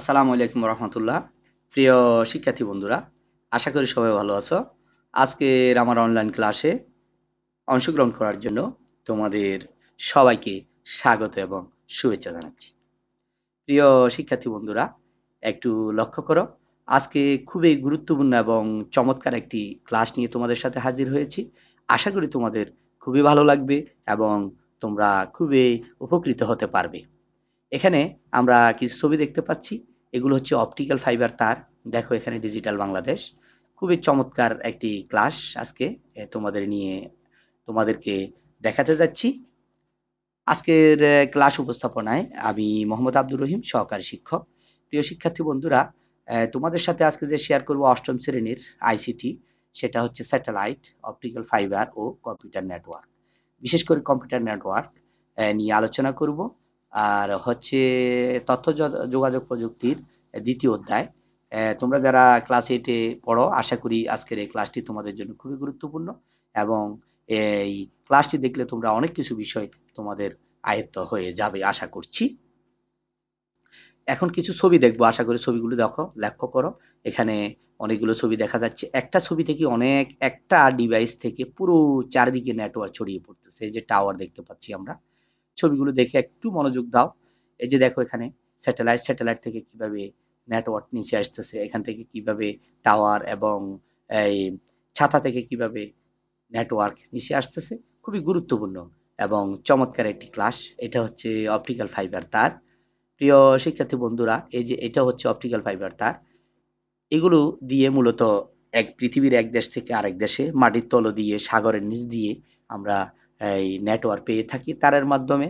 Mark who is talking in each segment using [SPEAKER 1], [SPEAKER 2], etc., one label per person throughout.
[SPEAKER 1] আসসালামু আলাইকুম রহমতুল্লাহ প্রিয় শিক্ষার্থী বন্ধুরা আশা করি সবাই ভালো আছো আজকের আমার অনলাইন ক্লাসে অংশগ্রহণ করার জন্য তোমাদের সবাইকে স্বাগত এবং শুভেচ্ছা জানাচ্ছি প্রিয় শিক্ষার্থী বন্ধুরা একটু লক্ষ্য করো আজকে খুবই গুরুত্বপূর্ণ এবং চমৎকার একটি ক্লাস নিয়ে তোমাদের সাথে হাজির হয়েছি আশা করি তোমাদের খুবই ভালো লাগবে এবং তোমরা খুবই উপকৃত হতে পারবে এখানে আমরা কিছু ছবি দেখতে পাচ্ছি এগুলো হচ্ছে অপটিক্যাল ফাইবার তার দেখো এখানে ডিজিটাল বাংলাদেশ খুবই চমৎকার একটি ক্লাস আজকে তোমাদের নিয়ে তোমাদেরকে দেখাতে যাচ্ছি আজকের ক্লাস উপস্থাপনায় আমি মোহাম্মদ আব্দুর রহিম সহকারী শিক্ষক প্রিয় শিক্ষার্থী বন্ধুরা তোমাদের সাথে আজকে যে শেয়ার করব অষ্টম শ্রেণীর আইসিটি সেটা হচ্ছে স্যাটেলাইট অপটিক্যাল ফাইবার ও কম্পিউটার নেটওয়ার্ক বিশেষ করে কম্পিউটার নেটওয়ার্ক নিয়ে আলোচনা করব আর হচ্ছে তথ্য যোগাযোগ প্রযুক্তির দ্বিতীয় অধ্যায় তোমরা যারা ক্লাস এইটে পড়ো আশা করি আজকের এই ক্লাসটি তোমাদের জন্য খুবই গুরুত্বপূর্ণ এবং এই ক্লাসটি দেখলে তোমরা অনেক কিছু বিষয় তোমাদের আয়ত্ত হয়ে যাবে আশা করছি এখন কিছু ছবি দেখবো আশা করি ছবিগুলো দেখো লক্ষ্য করো এখানে অনেকগুলো ছবি দেখা যাচ্ছে একটা ছবি থেকে অনেক একটা ডিভাইস থেকে পুরো চারিদিকে নেটওয়ার্ক ছড়িয়ে পড়তেছে যে টাওয়ার দেখতে পাচ্ছি আমরা ছবিগুলো দেখে একটু মনোযোগ দাও এই যে দেখো এখানে স্যাটেলাইট স্যাটেলাইট থেকে কিভাবে নেটওয়ার্ক নিচে আসতেছে এখান থেকে কিভাবে টাওয়ার এবং এই ছাতা থেকে কিভাবে নেটওয়ার্ক নিচে আসতেছে খুবই গুরুত্বপূর্ণ এবং চমৎকার একটি ক্লাস এটা হচ্ছে অপটিক্যাল ফাইবার তার প্রিয় শিক্ষার্থী বন্ধুরা এই যে এটা হচ্ছে অপটিক্যাল ফাইবার তার এগুলো দিয়ে মূলত এক পৃথিবীর এক দেশ থেকে আরেক দেশে মাটির তল দিয়ে সাগরের নিচ দিয়ে আমরা এই নেটওয়ার্ক পেয়ে থাকি তারের মাধ্যমে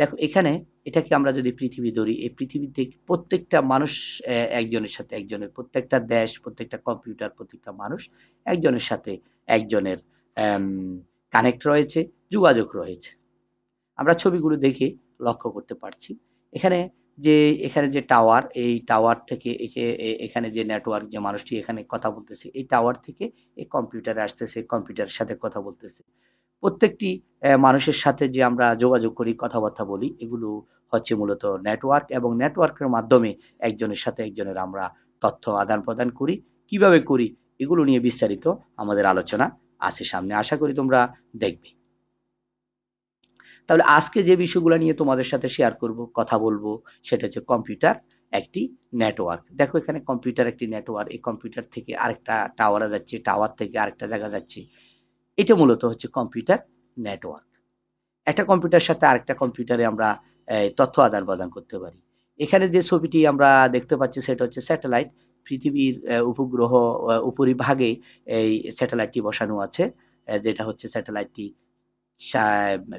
[SPEAKER 1] দেখো এখানে এটাকে আমরা যদি পৃথিবী ধরি এই পৃথিবী থেকে প্রত্যেকটা মানুষ একজনের সাথে একজনের প্রত্যেকটা দেশ প্রত্যেকটা কম্পিউটার প্রত্যেকটা মানুষ একজনের সাথে একজনের কানেক্ট রয়েছে যোগাযোগ রয়েছে আমরা ছবিগুলো দেখে লক্ষ্য করতে পারছি এখানে যে এখানে যে টাওয়ার এই টাওয়ার থেকে এখানে যে নেটওয়ার্ক যে মানুষটি এখানে কথা বলতেছে এই টাওয়ার থেকে এই কম্পিউটারে আসতেছে কম্পিউটারের সাথে কথা বলতেছে প্রত্যেকটি মানুষের সাথে যে আমরা যোগাযোগ করি কথাবার্তা বলি এগুলো হচ্ছে মূলত নেটওয়ার্ক এবং নেটওয়ার্কের মাধ্যমে একজনের সাথে একজনের আমরা তথ্য আদান প্রদান করি কিভাবে করি এগুলো নিয়ে বিস্তারিত আমাদের আলোচনা আছে সামনে আশা করি তোমরা দেখবে তাহলে আজকে যে বিষয়গুলো নিয়ে তোমাদের সাথে শেয়ার করব কথা বলবো সেটা হচ্ছে কম্পিউটার একটি নেটওয়ার্ক দেখো এখানে কম্পিউটার একটি নেটওয়ার্ক এই কম্পিউটার থেকে আরেকটা টাওয়ারে যাচ্ছে টাওয়ার থেকে আরেকটা জায়গা যাচ্ছে এটা মূলত হচ্ছে কম্পিউটার নেটওয়ার্ক একটা কম্পিউটার সাথে আরেকটা কম্পিউটারে আমরা তথ্য আদান প্রদান করতে পারি এখানে যে ছবিটি আমরা দেখতে পাচ্ছি সেটা হচ্ছে স্যাটেলাইট পৃথিবীর উপগ্রহ উপরিভাগে এই স্যাটেলাইটটি বসানো আছে যেটা হচ্ছে স্যাটেলাইটটি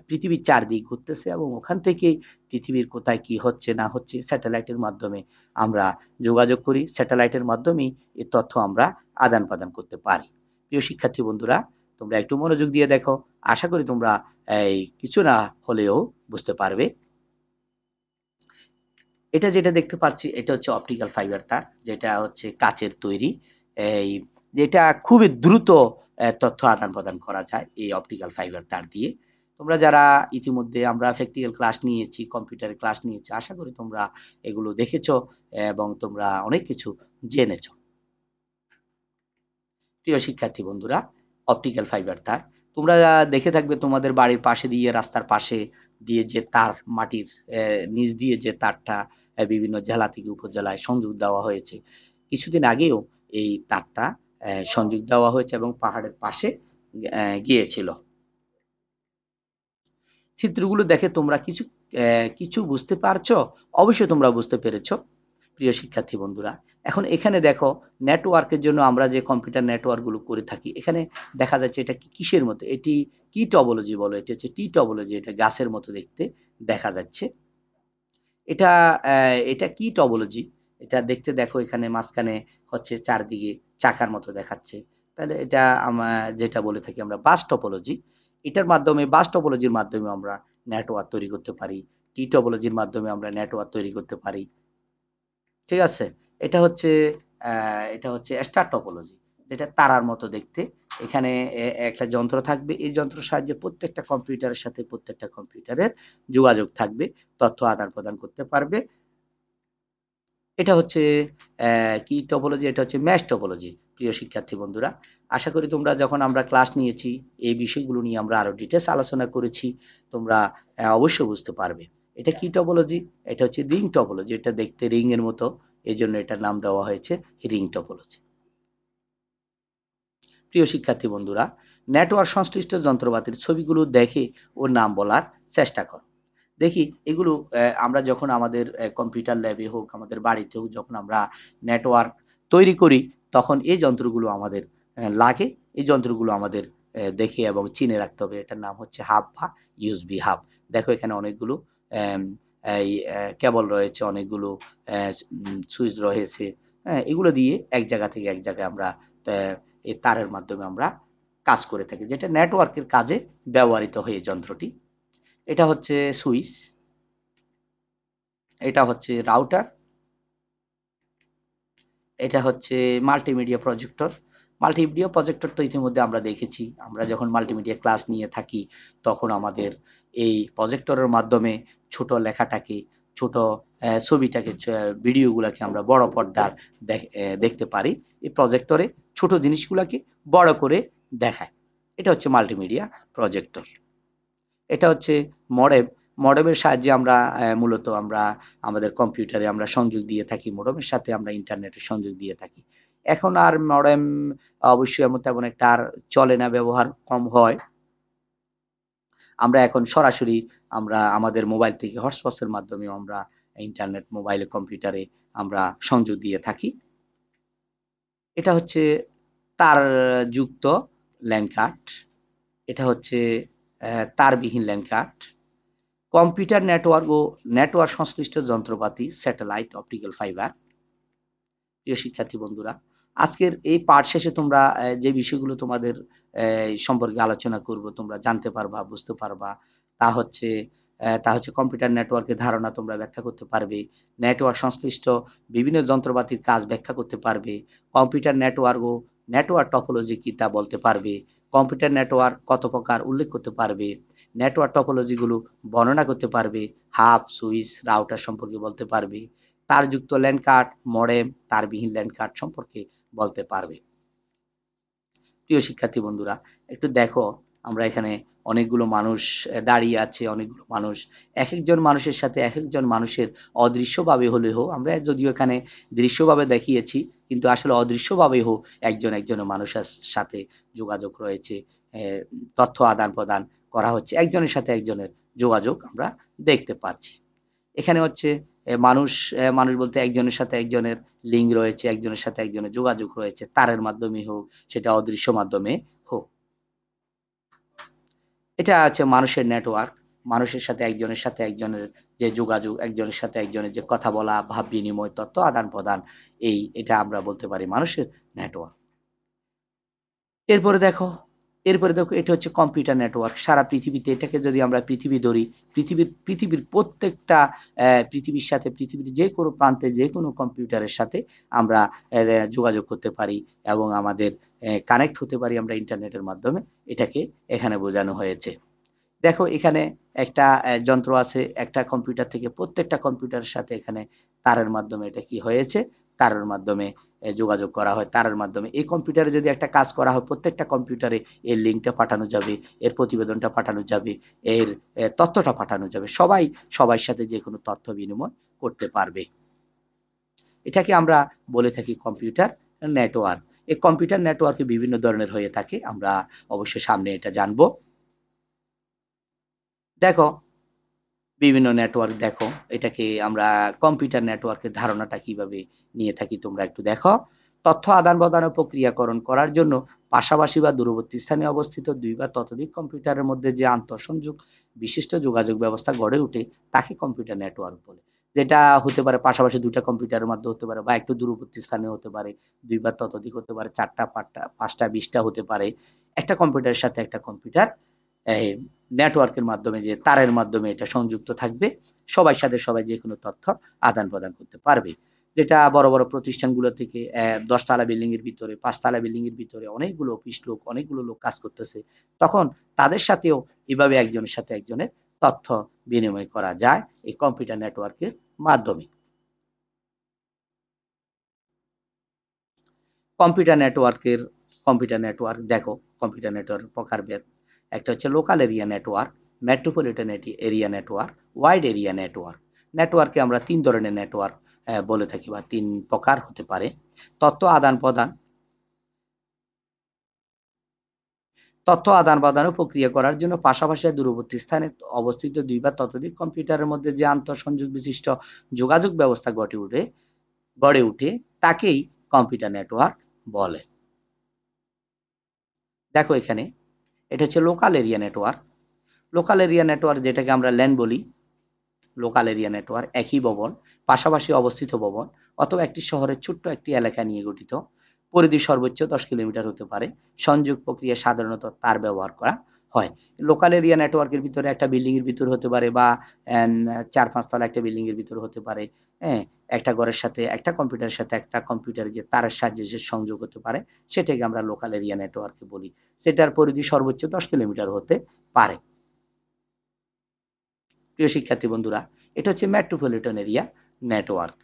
[SPEAKER 1] পৃথিবীর চারদিক ঘুরতেছে এবং ওখান থেকে পৃথিবীর কোথায় কি হচ্ছে না হচ্ছে স্যাটেলাইটের মাধ্যমে আমরা যোগাযোগ করি স্যাটেলাইটের মাধ্যমেই এই তথ্য আমরা আদান প্রদান করতে পারি প্রিয় শিক্ষার্থী বন্ধুরা তোমরা একটু মনোযোগ দিয়ে দেখো আশা করি তোমরা এই কিছু না হলেও বুঝতে পারবে এটা যেটা দেখতে পাচ্ছি এটা হচ্ছে অপটিক্যাল ফাইবার তার যেটা হচ্ছে কাচের তৈরি এই যেটা খুবই দ্রুত তথ্য আদান প্রদান করা যায় এই অপটিক্যাল ফাইবার তার দিয়ে তোমরা যারা ইতিমধ্যে আমরা প্র্যাকটিক্যাল ক্লাস নিয়েছি কম্পিউটারের ক্লাস নিয়েছি আশা করি তোমরা এগুলো দেখেছ এবং তোমরা অনেক কিছু জেনেছ প্রিয় শিক্ষার্থী বন্ধুরা অপটিক্যাল ফাইবার তার তোমরা দেখে থাকবে তোমাদের বাড়ির পাশে দিয়ে রাস্তার পাশে দিয়ে যে তার মাটির নিচ দিয়ে যে তারটা বিভিন্ন জেলা থেকে উপজেলায় সংযোগ দেওয়া হয়েছে কিছুদিন আগেও এই তারটা সংযোগ দেওয়া হয়েছে এবং পাহাড়ের পাশে গিয়েছিল চিত্রগুলো দেখে তোমরা কিছু কিছু বুঝতে পারছ অবশ্যই তোমরা বুঝতে পেরেছ প্রিয় শিক্ষার্থী বন্ধুরা এখন এখানে দেখো নেটওয়ার্কের জন্য আমরা যে কম্পিউটার নেটওয়ার্কগুলো করে থাকি এখানে দেখা যাচ্ছে এটা কি কিসের মতো এটি কি টবলজি বলো এটা হচ্ছে টি টবলজি এটা গাছের মতো দেখতে দেখা যাচ্ছে এটা এটা কি টবলজি এটা দেখতে দেখো এখানে মাঝখানে হচ্ছে চারদিকে চাকার মতো দেখাচ্ছে তাহলে এটা আমরা যেটা বলে থাকি আমরা বাস টপোলজি এটার মাধ্যমে বাস টপোলজির মাধ্যমে আমরা নেটওয়ার্ক তৈরি করতে পারি টি টপোলজির মাধ্যমে আমরা নেটওয়ার্ক তৈরি করতে পারি ঠিক আছে এটা হচ্ছে এটা হচ্ছে স্টার টপোলজি যেটা তারার মতো দেখতে এখানে একটা যন্ত্র থাকবে এই যন্ত্র সাহায্যে প্রত্যেকটা কম্পিউটারের সাথে প্রত্যেকটা কম্পিউটারের যোগাযোগ থাকবে তথ্য আদান প্রদান করতে পারবে এটা হচ্ছে কি টপোলজি এটা হচ্ছে ম্যাশ টপোলজি প্রিয় শিক্ষার্থী বন্ধুরা আশা করি তোমরা যখন আমরা ক্লাস নিয়েছি এই বিষয়গুলো নিয়ে আমরা আরো ডিটেলস আলোচনা করেছি তোমরা অবশ্যই বুঝতে পারবে এটা কি টপোলজি এটা হচ্ছে রিং টপোলজি এটা দেখতে রিং এর মতো এই জন্য এটার নাম দেওয়া হয়েছে রিং টপোলজি প্রিয় শিক্ষার্থী বন্ধুরা নেটওয়ার্ক সংশ্লিষ্ট যন্ত্রপাতির ছবিগুলো দেখে ও নাম বলার চেষ্টা কর দেখি এগুলো আমরা যখন আমাদের কম্পিউটার ল্যাবে হোক আমাদের বাড়িতে হোক যখন আমরা নেটওয়ার্ক তৈরি করি তখন এই যন্ত্রগুলো আমাদের লাগে এই যন্ত্রগুলো আমাদের দেখে এবং চিনে রাখতে হবে এটার নাম হচ্ছে হাব বা ইউসবি হাব দেখো এখানে অনেকগুলো এই কেবল রয়েছে অনেকগুলো সুইচ রয়েছে হ্যাঁ এগুলো দিয়ে এক জায়গা থেকে এক জায়গায় আমরা এই তারের মাধ্যমে আমরা কাজ করে থাকি যেটা নেটওয়ার্কের কাজে ব্যবহৃত হয়ে যন্ত্রটি এটা হচ্ছে সুইচ এটা হচ্ছে রাউটার এটা হচ্ছে মাল্টিমিডিয়া প্রজেক্টর মাল্টিমিডিয়া প্রজেক্টর তো ইতিমধ্যে আমরা দেখেছি আমরা যখন মাল্টিমিডিয়া ক্লাস নিয়ে থাকি তখন আমাদের এই প্রজেক্টরের মাধ্যমে ছোট লেখাটাকে ছোট ছবিটাকে ভিডিওগুলোকে আমরা বড় পর্দার দেখতে পারি এই প্রজেক্টরে ছোট জিনিসগুলোকে বড় করে দেখায় এটা হচ্ছে মাল্টিমিডিয়া প্রজেক্টর এটা হচ্ছে মডেব মডেবের সাহায্যে আমরা মূলত আমরা আমাদের কম্পিউটারে আমরা সংযোগ দিয়ে থাকি মডেমের সাথে আমরা ইন্টারনেটে সংযোগ দিয়ে থাকি এখন আর মডেম অবশ্যই এমন তেমন একটা আর চলে না ব্যবহার কম হয় আমরা এখন সরাসরি আমরা আমাদের মোবাইল থেকে হটস্পটের মাধ্যমে আমরা ইন্টারনেট মোবাইলে কম্পিউটারে আমরা সংযোগ দিয়ে থাকি এটা হচ্ছে তার যুক্ত ল্যান্ড কার্ড এটা হচ্ছে তারবিহীন ল্যান কার্ড কম্পিউটার নেটওয়ার্ক ও নেটওয়ার্ক সংশ্লিষ্ট যন্ত্রপাতি স্যাটেলাইট অপটিক্যাল ফাইবার প্রিয় শিক্ষার্থী বন্ধুরা আজকের এই পাঠ শেষে তোমরা যে বিষয়গুলো তোমাদের সম্পর্কে আলোচনা করব তোমরা জানতে পারবা বুঝতে পারবা তা হচ্ছে তা হচ্ছে কম্পিউটার নেটওয়ার্কের ধারণা তোমরা ব্যাখ্যা করতে পারবে নেটওয়ার্ক সংশ্লিষ্ট বিভিন্ন যন্ত্রপাতির কাজ ব্যাখ্যা করতে পারবে কম্পিউটার নেটওয়ার্ক ও নেটওয়ার্ক টপোলজি কি তা বলতে পারবে কম্পিউটার নেটওয়ার্ক কত প্রকার উল্লেখ করতে পারবে নেটওয়ার্ক টপোলজিগুলো বর্ণনা করতে পারবে হাফ সুইচ রাউটার সম্পর্কে বলতে পারবে তার যুক্ত ল্যান্ড কার্ড মডেম তারবিহীন ল্যান্ড কার্ড সম্পর্কে বলতে পারবে প্রিয় শিক্ষার্থী বন্ধুরা একটু দেখো আমরা এখানে অনেকগুলো মানুষ দাঁড়িয়ে আছে অনেকগুলো মানুষ এক একজন মানুষের সাথে এক একজন মানুষের অদৃশ্যভাবে হলেও আমরা যদিও এখানে দৃশ্যভাবে দেখিয়েছি কিন্তু আসলে অদৃশ্যভাবে হোক একজন একজন মানুষের সাথে যোগাযোগ রয়েছে তথ্য আদান প্রদান করা হচ্ছে একজনের সাথে একজনের যোগাযোগ আমরা দেখতে পাচ্ছি এখানে হচ্ছে মানুষ মানুষ বলতে একজনের সাথে একজনের লিঙ্ক রয়েছে একজনের সাথে একজনের যোগাযোগ রয়েছে তারের মাধ্যমে হোক সেটা অদৃশ্য মাধ্যমে হোক এটা আছে মানুষের নেটওয়ার্ক মানুষের সাথে একজনের সাথে একজনের যে যোগাযোগ একজনের সাথে একজনের যে কথা বলা ভাব বিনিময় তত্ত্ব আদান প্রদান এই এটা আমরা বলতে পারি মানুষের নেটওয়ার্ক এরপরে দেখো এরপরে দেখো এটা হচ্ছে কম্পিউটার নেটওয়ার্ক সারা পৃথিবীতে এটাকে যদি আমরা পৃথিবী ধরি পৃথিবীর পৃথিবীর প্রত্যেকটা পৃথিবীর সাথে পৃথিবীর যে কোনো প্রান্তে যে কোনো কম্পিউটারের সাথে আমরা যোগাযোগ করতে পারি এবং আমাদের কানেক্ট হতে পারি আমরা ইন্টারনেটের মাধ্যমে এটাকে এখানে বোঝানো হয়েছে দেখো এখানে একটা যন্ত্র আছে একটা কম্পিউটার থেকে প্রত্যেকটা কম্পিউটারের সাথে এখানে তারের মাধ্যমে এটা কি হয়েছে তারের মাধ্যমে যোগাযোগ করা হয় তারের মাধ্যমে এই কম্পিউটারে যদি একটা কাজ করা হয় প্রত্যেকটা কম্পিউটারে এর লিঙ্কটা পাঠানো যাবে এর প্রতিবেদনটা পাঠানো যাবে এর তথ্যটা পাঠানো যাবে সবাই সবার সাথে যে কোনো তথ্য বিনিময় করতে পারবে এটাকে আমরা বলে থাকি কম্পিউটার নেটওয়ার্ক এই কম্পিউটার নেটওয়ার্কে বিভিন্ন ধরনের হয়ে থাকে আমরা অবশ্যই সামনে এটা জানবো দেখো বিভিন্ন নেটওয়ার্ক দেখো এটাকে আমরা কম্পিউটার নেটওয়ার্কের ধারণাটা কিভাবে নিয়ে থাকি তোমরা একটু দেখো তথ্য আদান প্রদান ও প্রক্রিয়াকরণ করার জন্য পাশাপাশি বা দূরবর্তী স্থানে অবস্থিত দুই বা ততোধিক কম্পিউটারের মধ্যে যে আন্তঃসংযোগ বিশিষ্ট যোগাযোগ ব্যবস্থা গড়ে ওঠে তাকে কম্পিউটার নেটওয়ার্ক বলে যেটা হতে পারে পাশাপাশি দুইটা কম্পিউটারের মধ্যে হতে পারে বা একটু দূরবর্তী স্থানে হতে পারে দুই বা ততোধিক হতে পারে চারটা পাঁচটা পাঁচটা বিশটা হতে পারে একটা কম্পিউটারের সাথে একটা কম্পিউটার এই নেটওয়ার্কের মাধ্যমে যে তারের মাধ্যমে এটা সংযুক্ত থাকবে সবাই সাথে সবাই যে কোনো তথ্য আদান প্রদান করতে পারবে যেটা বড় বড় প্রতিষ্ঠানগুলো থেকে দশতলা বিল্ডিং এর ভিতরে পাঁচতলা বিল্ডিং এর ভিতরে অনেকগুলো অফিস লোক অনেকগুলো লোক কাজ করতেছে তখন তাদের সাথেও এভাবে একজনের সাথে একজনের তথ্য বিনিময় করা যায় এই কম্পিউটার নেটওয়ার্কের মাধ্যমে কম্পিউটার নেটওয়ার্কের কম্পিউটার নেটওয়ার্ক দেখো কম্পিউটার নেটওয়ার্ক প্রকার একটা হচ্ছে local area network metropolitan area network wide area network নেটওয়ার্কে আমরা তিন ধরনের নেটওয়ার্ক বলে থাকি বা তিন প্রকার হতে পারে তথ্য আদান প্রদান তথ্য আদান প্রদান প্রক্রিয়া করার জন্য পাশাপাশি দূরবর্তী স্থানে অবস্থিত দুই বা ততোধিক কম্পিউটারের মধ্যে যে আন্তঃসংযোগ বিশিষ্ট যোগাযোগ ব্যবস্থা গড়ে উঠে গড়ে উঠে তাকেই কম্পিউটার নেটওয়ার্ক বলে দেখো এখানে এটা হচ্ছে local area network local area network যেটাকে আমরা ল্যান্ড বলি লোকাল এরিয়া নেটওয়ার্ক একই ভবন পাশাপাশি অবস্থিত ভবন অথবা একটি শহরের ছোট্ট একটি এলাকা নিয়ে গঠিত পরিধি সর্বোচ্চ দশ কিলোমিটার হতে পারে সংযোগ প্রক্রিয়া সাধারণত তার ব্যবহার করা হয় লোকাল এরিয়া নেটওয়ার্কের ভিতরে একটা বিল্ডিংয়ের ভিতর হতে পারে বা চার পাঁচতলা একটা বিল্ডিংয়ের ভিতর হতে পারে হ্যাঁ একটা ঘরের সাথে একটা কম্পিউটারের সাথে একটা কম্পিউটার যে তারের সাহায্যে যে সংযোগ হতে পারে সেটাকে আমরা লোকাল এরিয়া নেটওয়ার্কে বলি সেটার পরিধি সর্বোচ্চ দশ কিলোমিটার হতে পারে প্রিয় শিক্ষার্থী বন্ধুরা এটা হচ্ছে মেট্রোপলিটন এরিয়া নেটওয়ার্ক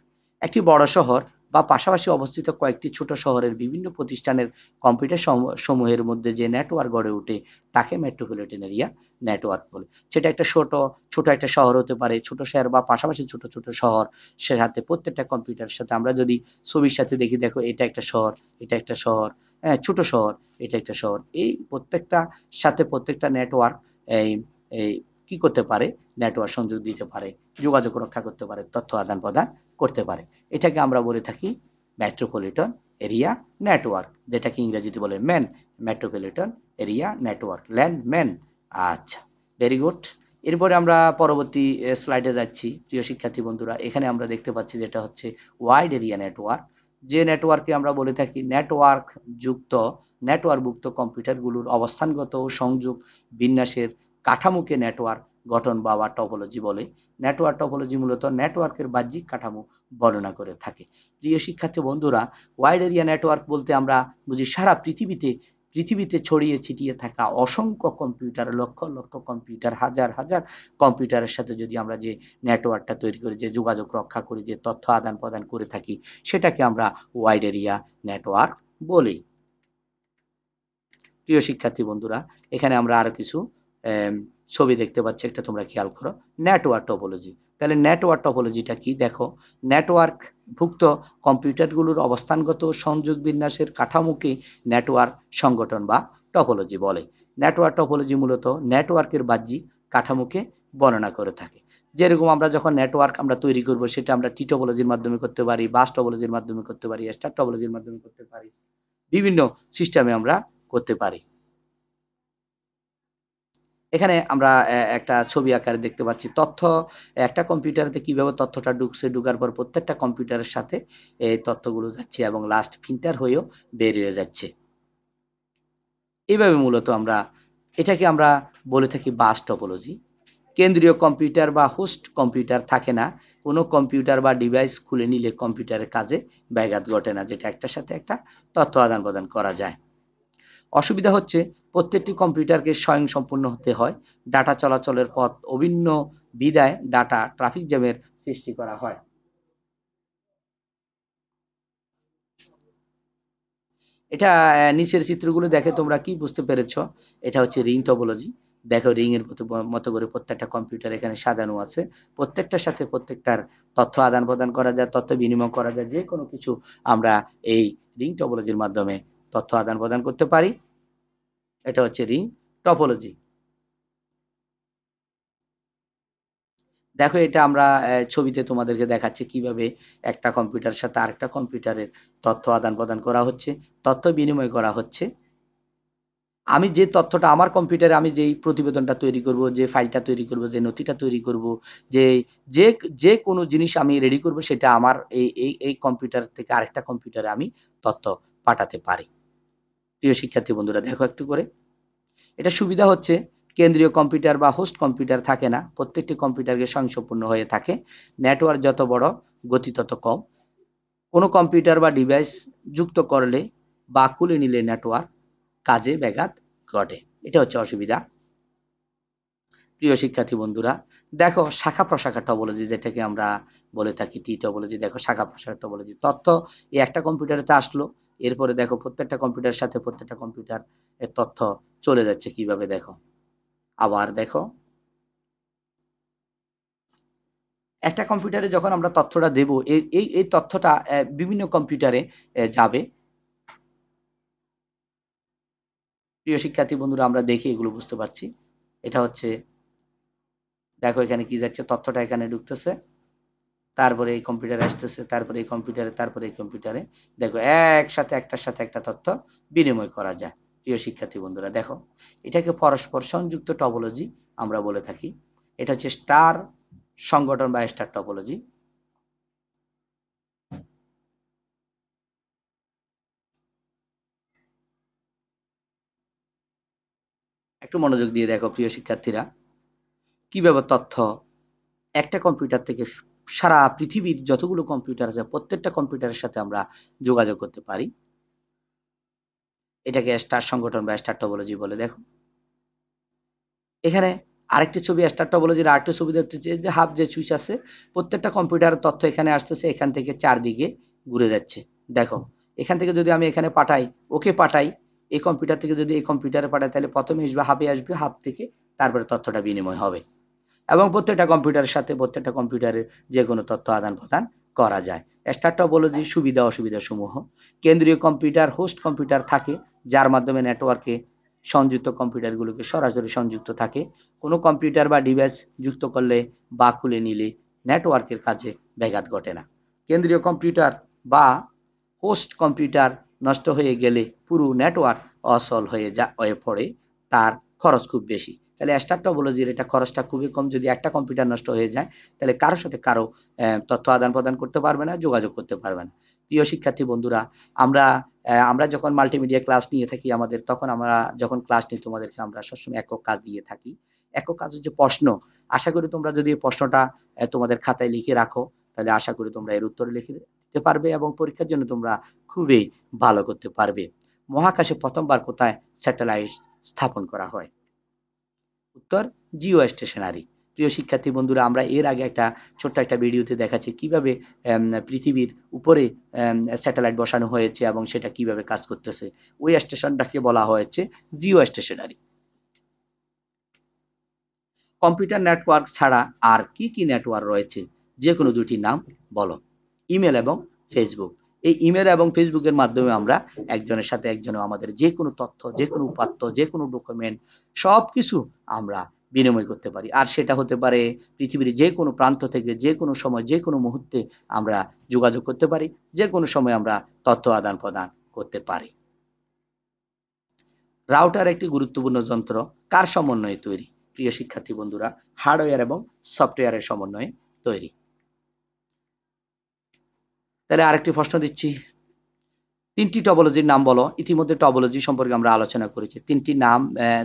[SPEAKER 1] একটি বড় শহর বা পাশাপাশি অবস্থিত কয়েকটি ছোট শহরের বিভিন্ন প্রতিষ্ঠানের কম্পিউটার সমূহের মধ্যে যে নেটওয়ার্ক গড়ে ওঠে তাকে মেট্রোপলিটন এরিয়া নেটওয়ার্ক বলে সেটা একটা ছোট ছোট একটা শহর হতে পারে ছোট শহর বা পাশাপাশি ছোট ছোট শহর সে সাথে প্রত্যেকটা কম্পিউটারের সাথে আমরা যদি ছবির সাথে দেখি দেখো এটা একটা শহর এটা একটা শহর হ্যাঁ ছোট শহর এটা একটা শহর এই প্রত্যেকটা সাথে প্রত্যেকটা নেটওয়ার্ক এই এই কি করতে পারে নেটওয়ার্ক সংযোগ দিতে পারে যোগাযোগ রক্ষা করতে পারে তথ্য আদান প্রদান করতে পারে এটাকে আমরা বলে থাকি মেট্রোপলিটন এরিয়া নেটওয়ার্ক যেটাকে ইংরেজিতে বলে MAN metropolitan area network LAN MAN আচ্ছা ভেরি গুড এরপরে আমরা পরবর্তী স্লাইডে যাচ্ছি প্রিয় শিক্ষার্থী বন্ধুরা এখানে আমরা দেখতে পাচ্ছি যেটা হচ্ছে ওয়াইড এরিয়া নেটওয়ার্ক যে নেটওয়ার্কে আমরা বলে থাকি নেটওয়ার্ক যুক্ত নেটওয়ার্কভুক্ত কম্পিউটারগুলোর অবস্থানগত সংযোগ বিন্যাসের কাঠামোকে নেটওয়ার্ক গঠন বা টপোলজি বলে নেটওয়ার্ক টপোলজি মূলত নেটওয়ার্কের বাহ্যিক কাঠামো বর্ণনা করে থাকে প্রিয় শিক্ষার্থী বন্ধুরা ওয়াইড এরিয়া নেটওয়ার্ক বলতে আমরা বুঝি সারা পৃথিবীতে পৃথিবীতে ছড়িয়ে ছিটিয়ে থাকা অসংখ্য কম্পিউটার লক্ষ লক্ষ কম্পিউটার হাজার হাজার কম্পিউটারের সাথে যদি আমরা যে নেটওয়ার্কটা তৈরি করে যে যোগাযোগ রক্ষা করে যে তথ্য আদান প্রদান করে থাকি সেটাকে আমরা ওয়াইড এরিয়া নেটওয়ার্ক বলি প্রিয় শিক্ষার্থী বন্ধুরা এখানে আমরা আরো কিছু ছবি দেখতে পাচ্ছি একটা তোমরা খেয়াল করো নেটওয়ার্ক টপোলজি তাহলে নেটওয়ার্ক টপোলজিটা কি দেখো নেটওয়ার্ক ভুক্ত কম্পিউটারগুলোর অবস্থানগত সংযোগ বিন্যাসের কাঠামোকে নেটওয়ার্ক সংগঠন বা টপোলজি বলে নেটওয়ার্ক টপোলজি মূলত নেটওয়ার্কের বাহ্যিক কাঠামোকে বর্ণনা করে থাকে যেরকম আমরা যখন নেটওয়ার্ক আমরা তৈরি করব সেটা আমরা টি টপোলজির মাধ্যমে করতে পারি বাস টপোলজির মাধ্যমে করতে পারি স্টার টপোলজির মাধ্যমে করতে পারি বিভিন্ন সিস্টেমে আমরা করতে পারি এখানে আমরা একটা ছবি আকারে দেখতে পাচ্ছি তথ্য একটা কম্পিউটারতে কিভাবে তথ্যটা ঢুকছে ঢুকার পর প্রত্যেকটা কম্পিউটারের সাথে এই তথ্যগুলো যাচ্ছে এবং লাস্ট ফিল্টার হয়েও বেরিয়ে যাচ্ছে এইভাবে মূলত আমরা এটাকে আমরা বলে থাকি বাস টপোলজি কেন্দ্রীয় কম্পিউটার বা হোস্ট কম্পিউটার থাকে না কোনো কম্পিউটার বা ডিভাইস খুলে নিলে কম্পিউটারের কাজে ব্যাঘাত ঘটে না যেটা একটার সাথে একটা তথ্য আদান প্রদান করা যায় অসুবিধা হচ্ছে প্রত্যেকটি কম্পিউটারকে স্বয়ং সম্পূর্ণ হতে হয় ডাটা চলাচলের পথ অভিন্ন বিদায় ডাটা ট্রাফিক জ্যামের সৃষ্টি করা হয় এটা নিচের চিত্রগুলো দেখে তোমরা কি বুঝতে পেরেছ এটা হচ্ছে রিং টপোলজি দেখো রিং এর মতো করে প্রত্যেকটা কম্পিউটার এখানে সাজানো আছে প্রত্যেকটার সাথে প্রত্যেকটার তথ্য আদান প্রদান করা যায় তথ্য বিনিময় করা যায় যে কোনো কিছু আমরা এই রিং টপোলজির মাধ্যমে তথ্য আদান প্রদান করতে পারি এটা হচ্ছে রিং টপোলজি দেখো এটা আমরা ছবিতে তোমাদেরকে দেখাচ্ছি কিভাবে একটা কম্পিউটার সাথে আরেকটা কম্পিউটারের তথ্য আদান প্রদান করা হচ্ছে তথ্য বিনিময় করা হচ্ছে আমি যে তথ্যটা আমার কম্পিউটারে আমি যেই প্রতিবেদনটা তৈরি করব যে ফাইলটা তৈরি করব যে নথিটা তৈরি করব যে যে যে কোনো জিনিস আমি রেডি করব সেটা আমার এই এই কম্পিউটার থেকে আরেকটা কম্পিউটারে আমি তথ্য পাঠাতে পারি প্রিয় শিক্ষার্থী বন্ধুরা দেখো একটু করে এটা সুবিধা হচ্ছে কেন্দ্রীয় কম্পিউটার বা হোস্ট কম্পিউটার থাকে না প্রত্যেকটি কম্পিউটারকে স্বয়ংসম্পূর্ণ হয়ে থাকে নেটওয়ার্ক যত বড় গতি তত কম কোনো কম্পিউটার বা ডিভাইস যুক্ত করলে বা খুলে নিলে নেটওয়ার্ক কাজে ব্যাঘাত ঘটে এটা হচ্ছে অসুবিধা প্রিয় শিক্ষার্থী বন্ধুরা দেখো শাখা প্রশাখা টবলজি যেটাকে আমরা বলে থাকি টি টবলজি দেখো শাখা প্রশাখা টবলজি তথ্য এই একটা কম্পিউটারে তো আসলো এরপরে দেখো প্রত্যেকটা কম্পিউটার সাথে প্রত্যেকটা কম্পিউটার এর তথ্য চলে যাচ্ছে কিভাবে দেখো আবার দেখো একটা কম্পিউটারে যখন আমরা তথ্যটা দেব এই এই তথ্যটা বিভিন্ন কম্পিউটারে যাবে প্রিয় শিক্ষার্থী বন্ধুরা আমরা দেখি এগুলো বুঝতে পারছি এটা হচ্ছে দেখো এখানে কি যাচ্ছে তথ্যটা এখানে ঢুকতেছে তারপরে এই কম্পিউটারে আসতেছে তারপরে এই কম্পিউটারে তারপরে এই কম্পিউটারে দেখো একসাথে একটার সাথে একটা তথ্য বিনিময় করা যায় প্রিয় শিক্ষার্থী বন্ধুরা দেখো এটাকে পরস্পর সংযুক্ত টপোলজি আমরা বলে থাকি এটা হচ্ছে স্টার সংগঠন বা স্টার টপোলজি একটু মনোযোগ দিয়ে দেখো প্রিয় শিক্ষার্থীরা কিভাবে তথ্য একটা কম্পিউটার থেকে সারা পৃথিবীর যতগুলো কম্পিউটার আছে প্রত্যেকটা কম্পিউটারের সাথে আমরা যোগাযোগ করতে পারি এটাকে স্টার সংগঠন বা স্টার টপোলজি বলে দেখো এখানে আরেকটি ছবি স্টার টপোলজির আরেকটি ছবি দেখতে যে হাফ যে সুইচ আছে প্রত্যেকটা কম্পিউটারের তথ্য এখানে আসতেছে এখান থেকে চারদিকে ঘুরে যাচ্ছে দেখো এখান থেকে যদি আমি এখানে পাঠাই ওকে পাঠাই এই কম্পিউটার থেকে যদি এই কম্পিউটারে পাঠাই তাহলে প্রথমে আসবে হাফে আসবে হাফ থেকে তারপরে তথ্যটা বিনিময় হবে এবং প্রত্যেকটা কম্পিউটারের সাথে প্রত্যেকটা কম্পিউটারের যে কোনো তথ্য আদান প্রদান করা যায় স্টার টপোলজি সুবিধা অসুবিধা সমূহ কেন্দ্রীয় কম্পিউটার হোস্ট কম্পিউটার থাকে যার মাধ্যমে নেটওয়ার্কে সংযুক্ত কম্পিউটারগুলোকে সরাসরি সংযুক্ত থাকে কোনো কম্পিউটার বা ডিভাইস যুক্ত করলে বা খুলে নিলে নেটওয়ার্কের কাজে ব্যাঘাত ঘটে না কেন্দ্রীয় কম্পিউটার বা হোস্ট কম্পিউটার নষ্ট হয়ে গেলে পুরো নেটওয়ার্ক অসল হয়ে যা হয়ে পড়ে তার খরচ খুব বেশি তাহলে স্টাফ এটা খরচটা খুবই কম যদি একটা কম্পিউটার নষ্ট হয়ে যায় তাহলে কারোর সাথে কারো তথ্য আদান প্রদান করতে পারবে না যোগাযোগ করতে পারবে না প্রিয় শিক্ষার্থী বন্ধুরা আমরা আমরা যখন মাল্টিমিডিয়া ক্লাস নিয়ে থাকি আমাদের তখন আমরা যখন ক্লাস নিই তোমাদেরকে আমরা সবসময় একক কাজ দিয়ে থাকি একক কাজের যে প্রশ্ন আশা করি তোমরা যদি প্রশ্নটা তোমাদের খাতায় লিখে রাখো তাহলে আশা করি তোমরা এর উত্তর লিখে দিতে পারবে এবং পরীক্ষার জন্য তোমরা খুবই ভালো করতে পারবে মহাকাশে প্রথমবার কোথায় স্যাটেলাইট স্থাপন করা হয় উত্তর জিও স্টেশনারি প্রিয় শিক্ষার্থী বন্ধুরা আমরা এর আগে একটা ছোট্ট একটা ভিডিওতে দেখাচ্ছি কিভাবে পৃথিবীর উপরে স্যাটেলাইট বসানো হয়েছে এবং সেটা কিভাবে কাজ করতেছে ওই স্টেশনটাকে বলা হয়েছে জিও স্টেশনারি কম্পিউটার নেটওয়ার্ক ছাড়া আর কি কি নেটওয়ার্ক রয়েছে যে কোনো দুটি নাম বলো ইমেল এবং ফেসবুক এই ইমেল এবং ফেসবুকের মাধ্যমে আমরা একজনের সাথে একজনে আমাদের যে কোনো তথ্য যে কোনো উপাত্ত যে কোনো ডকুমেন্ট সব কিছু আমরা বিনিময় করতে পারি আর সেটা হতে পারে পৃথিবীর যে কোনো প্রান্ত থেকে যে কোনো সময় যে কোনো মুহূর্তে আমরা যোগাযোগ করতে পারি যে কোনো সময় আমরা তথ্য আদান প্রদান করতে পারি রাউটার একটি গুরুত্বপূর্ণ যন্ত্র কার সমন্বয়ে তৈরি প্রিয় শিক্ষার্থী বন্ধুরা হার্ডওয়্যার এবং সফটওয়্যারের সমন্বয়ে তৈরি তাহলে আরেকটি প্রশ্ন দিচ্ছি তিনটি টপোলজির নাম বলো ইতিমধ্যে টপোলজি সম্পর্কে আমরা আলোচনা করেছি তিনটি নাম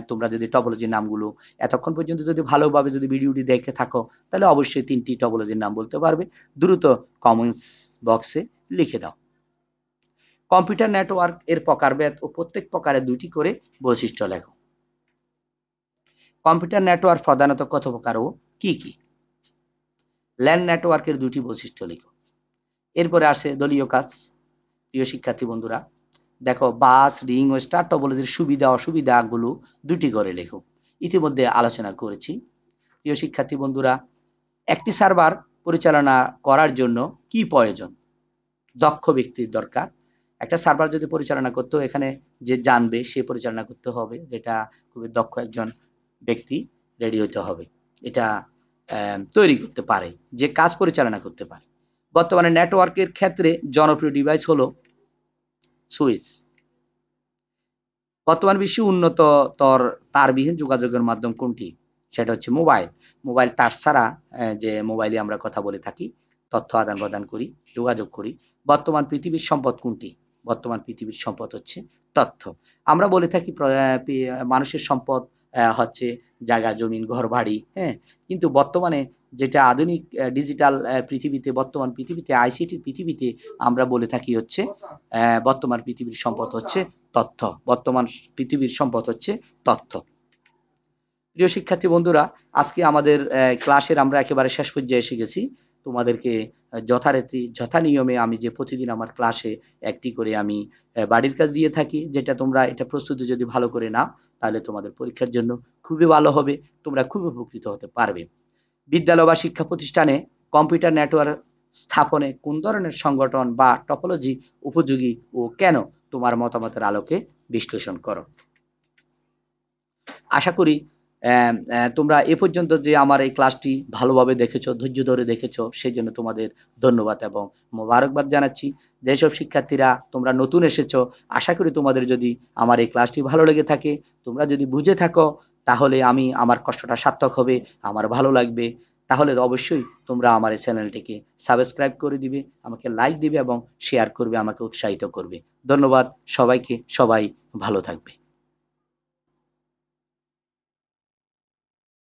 [SPEAKER 1] তোমরা যদি টপোলজির নামগুলো এতক্ষণ পর্যন্ত যদি ভালোভাবে যদি ভিডিওটি দেখে থাকো তাহলে অবশ্যই তিনটি টপোলজির নাম বলতে পারবে দ্রুত কমেন্টস বক্সে লিখে দাও কম্পিউটার নেটওয়ার্ক এর প্রকারভেদ ও প্রত্যেক প্রকারের দুটি করে বৈশিষ্ট্য লেখো কম্পিউটার নেটওয়ার্ক প্রধানত কত প্রকার ও কি কি ল্যান্ড নেটওয়ার্কের দুটি বৈশিষ্ট্য লেখো এরপরে আসে দলীয় কাজ প্রিয় শিক্ষার্থী বন্ধুরা দেখো বাস রিং ও স্টার টপোলজির সুবিধা অসুবিধাগুলো দুটি করে লেখো ইতিমধ্যে আলোচনা করেছি প্রিয় শিক্ষার্থী বন্ধুরা একটি সার্ভার পরিচালনা করার জন্য কি প্রয়োজন দক্ষ ব্যক্তির দরকার একটা সার্ভার যদি পরিচালনা করতে এখানে যে জানবে সে পরিচালনা করতে হবে যেটা খুবই দক্ষ একজন ব্যক্তি রেডি হতে হবে এটা তৈরি করতে পারে যে কাজ পরিচালনা করতে পারে বর্তমানে নেটওয়ার্কের ক্ষেত্রে জনপ্রিয় ডিভাইস হলো সুইচ বর্তমান বিশ্বে উন্নততর তারবিহীন যোগাযোগের মাধ্যম কোনটি সেটা হচ্ছে মোবাইল মোবাইল তার ছাড়া যে মোবাইলে আমরা কথা বলে থাকি তথ্য আদান প্রদান করি যোগাযোগ করি বর্তমান পৃথিবীর সম্পদ কোনটি বর্তমান পৃথিবীর সম্পদ হচ্ছে তথ্য আমরা বলে থাকি মানুষের সম্পদ হচ্ছে জায়গা জমিন ঘর বাড়ি হ্যাঁ কিন্তু বর্তমানে যেটা আধুনিক ডিজিটাল পৃথিবীতে বর্তমান পৃথিবীতে আইসিটি পৃথিবীতে আমরা বলে থাকি হচ্ছে বর্তমান পৃথিবীর সম্পদ হচ্ছে তথ্য বর্তমান পৃথিবীর সম্পদ হচ্ছে তথ্য প্রিয় শিক্ষার্থী বন্ধুরা আজকে আমাদের ক্লাসের আমরা একেবারে শেষ পর্যায়ে এসে গেছি তোমাদেরকে যথারীতি যথা নিয়মে আমি যে প্রতিদিন আমার ক্লাসে একটি করে আমি বাড়ির কাজ দিয়ে থাকি যেটা তোমরা এটা প্রস্তুতি যদি ভালো করে নাও তাহলে তোমাদের পরীক্ষার জন্য খুবই ভালো হবে তোমরা খুব উপকৃত হতে পারবে বিদ্যালয় বা শিক্ষা প্রতিষ্ঠানে কম্পিউটার নেটওয়ার্ক স্থাপনে কোন ধরনের সংগঠন বা টপোলজি উপযোগী ও কেন তোমার মতামতের আলোকে বিশ্লেষণ করো আশা করি তোমরা এ পর্যন্ত যে আমার এই ক্লাসটি ভালোভাবে দেখেছো ধৈর্য ধরে দেখেছো সেই জন্য তোমাদের ধন্যবাদ এবং মোবারকবাদ জানাচ্ছি যেসব শিক্ষার্থীরা তোমরা নতুন এসেছো আশা করি তোমাদের যদি আমার এই ক্লাসটি ভালো লেগে থাকে তোমরা যদি বুঝে থাকো তাহলে আমি আমার কষ্টটা সার্থক হবে আমার ভালো লাগবে তাহলে অবশ্যই তোমরা আমার এই চ্যানেলটিকে সাবস্ক্রাইব করে দিবে আমাকে লাইক দিবে এবং শেয়ার করবে আমাকে উৎসাহিত করবে ধন্যবাদ সবাইকে সবাই ভালো থাকবে